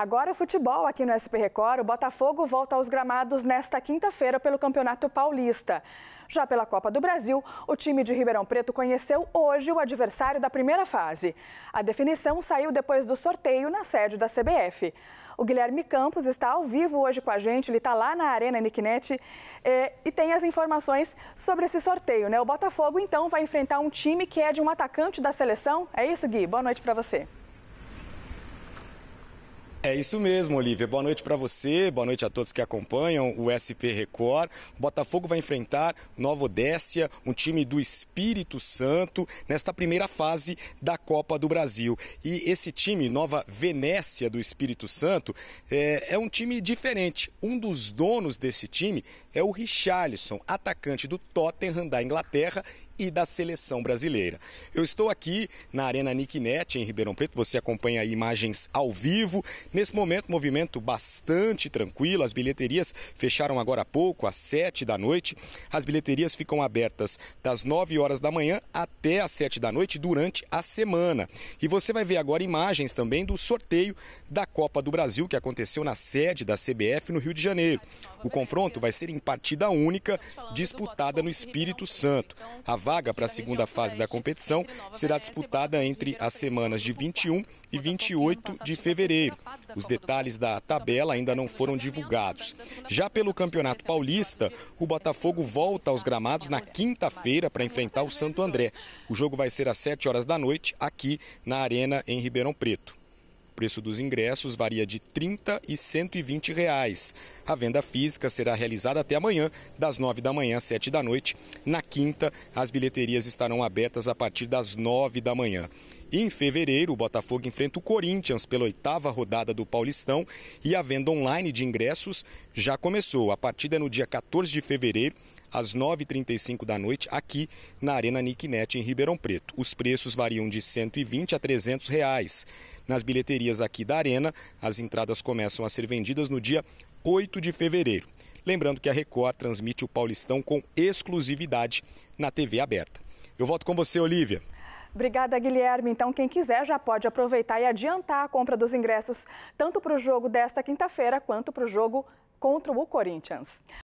Agora o futebol aqui no SP Record. O Botafogo volta aos gramados nesta quinta-feira pelo Campeonato Paulista. Já pela Copa do Brasil, o time de Ribeirão Preto conheceu hoje o adversário da primeira fase. A definição saiu depois do sorteio na sede da CBF. O Guilherme Campos está ao vivo hoje com a gente, ele está lá na Arena Niknet eh, é, e tem as informações sobre esse sorteio. Né? O Botafogo, então, vai enfrentar um time que é de um atacante da seleção. É isso, Gui? Boa noite para você. É isso mesmo, Olivia. Boa noite para você, boa noite a todos que acompanham o SP Record. O Botafogo vai enfrentar Nova Odécia, um time do Espírito Santo, nesta primeira fase da Copa do Brasil. E esse time, Nova Venécia do Espírito Santo, é, é um time diferente. Um dos donos desse time é o Richarlison, atacante do Tottenham da Inglaterra e da seleção brasileira. Eu estou aqui na Arena Niquinete, em Ribeirão Preto, você acompanha imagens ao vivo. Nesse momento, movimento bastante tranquilo, as bilheterias fecharam agora há pouco, às 7 da noite. As bilheterias ficam abertas das 9 horas da manhã até às 7 da noite durante a semana. E você vai ver agora imagens também do sorteio da Copa do Brasil, que aconteceu na sede da CBF no Rio de Janeiro. O confronto vai ser em partida única, disputada no Espírito Santo. A vaga para a segunda fase da competição será disputada entre as semanas de 21 e 28 de fevereiro. Os detalhes da tabela ainda não foram divulgados. Já pelo Campeonato Paulista, o Botafogo volta aos gramados na quinta-feira para enfrentar o Santo André. O jogo vai ser às 7 horas da noite aqui na Arena em Ribeirão Preto preço dos ingressos varia de 30 e 120 reais. A venda física será realizada até amanhã, das 9 da manhã às 7 da noite. Na quinta, as bilheterias estarão abertas a partir das 9 da manhã. Em fevereiro, o Botafogo enfrenta o Corinthians pela oitava rodada do Paulistão e a venda online de ingressos já começou. A partida é no dia 14 de fevereiro, às 9h35 da noite, aqui na Arena Niquinete em Ribeirão Preto. Os preços variam de 120 a 300 reais. Nas bilheterias aqui da Arena, as entradas começam a ser vendidas no dia 8 de fevereiro. Lembrando que a Record transmite o Paulistão com exclusividade na TV aberta. Eu volto com você, Olivia. Obrigada, Guilherme. Então, quem quiser já pode aproveitar e adiantar a compra dos ingressos, tanto para o jogo desta quinta-feira quanto para o jogo contra o Corinthians.